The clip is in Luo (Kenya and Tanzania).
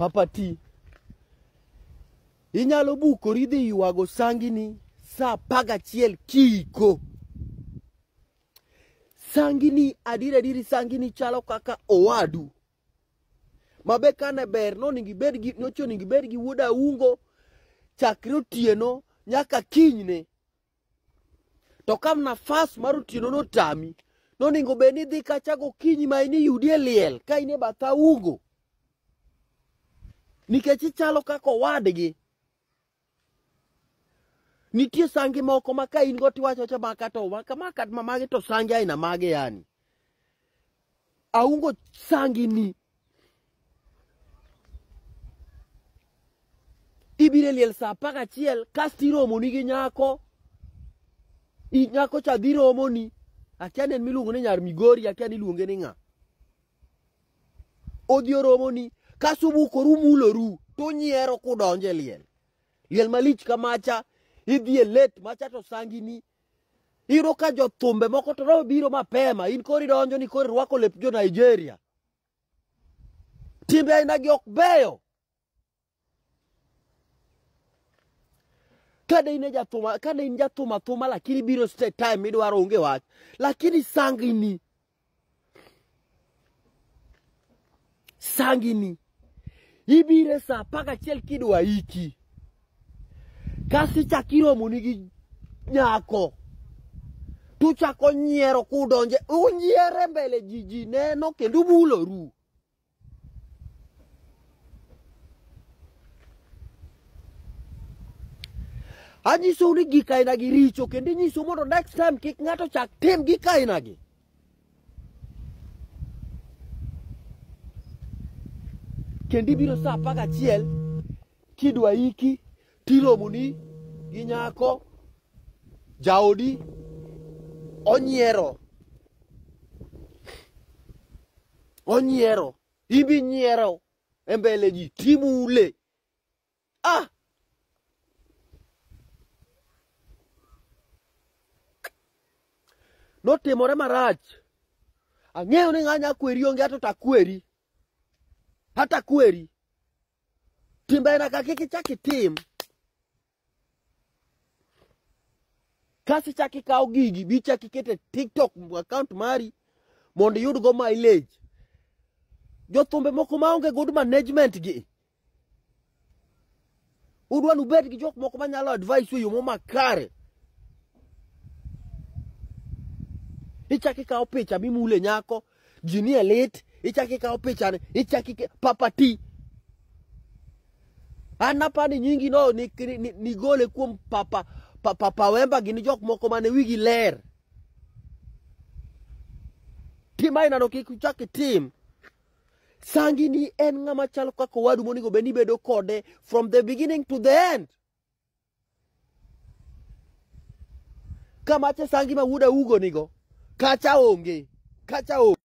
papati inyalo bukori dhi ywago sangini saa apaga achiel kiiko sangini adiri adiri sangini chalo kaka owadu mabe kane ber nochono gibed gi wuod aungo chakre otieno nyaka kinyne to kam nafas mar otieno notami noningo bed ni dhi kacha gokinyi ma e liel ka in e bath aungo nikech ichalo kaka owadgi nitie sangi moko ma ka in go tiwacho cha maka to maka maka to sangi aina mage yani aungo sangi ni ibire liel saa apar gachiel kasto iromoni gi nyako I nyako cha dhi romoni akia ni en miluongo ni nyar migori akia ni iluonge ni ng'a odhi oromoni kasubukoru muloru to nyiero kudonje liel liel malich kamacha idhi e let macha to sangini iro ka jothumbe moko to biro mapema in koro donjo ni koro irwako lep jo nigeria timbe ainagi ok beyo kade in e jathuma kade in jathum athuma lakini biro state time idwaro onge wach lakini sangini sangini ibire sa apaga chel kidwa iki. Kasi chakiro munigi nyako. Tu chako nyero kudonje. Unyere mbele jiji neno kendu bulo ru. Anjiso ni gika inagiricho. Kendi njiso mwono next time kik ngato chak tem gika inagiricho. kendo ibiro saa apar gachiel kidwa iki tiromoni gi nyako jaodi onyiero onyiero ibi nyiero e mbele ji timule ah notimore marach ang'eyo ni ng'a nya kweri onge ato takweri hata kweli timba ina kakiki chake tim kasi chake kao gigi bicha kikete tiktok account mari mondo yud go mileage jothumbe moko maonge good management gi udwa nubet gi jok moko manyalo advise yo momakare ichaki kao picha mimule nyako jini elite ichaki kawo pichane ichaki papati an apani nyingi no nigole ni, ni kuom papa papa pawemba gini jok moko mane wigi ler tim ainano kik uchaki tim sangi ni en ng'ama chalo kaka owadu monego bed ni bedo kode from the beginning to the end kamache sangi ma wuda ugo nigo kacha onge kacha onge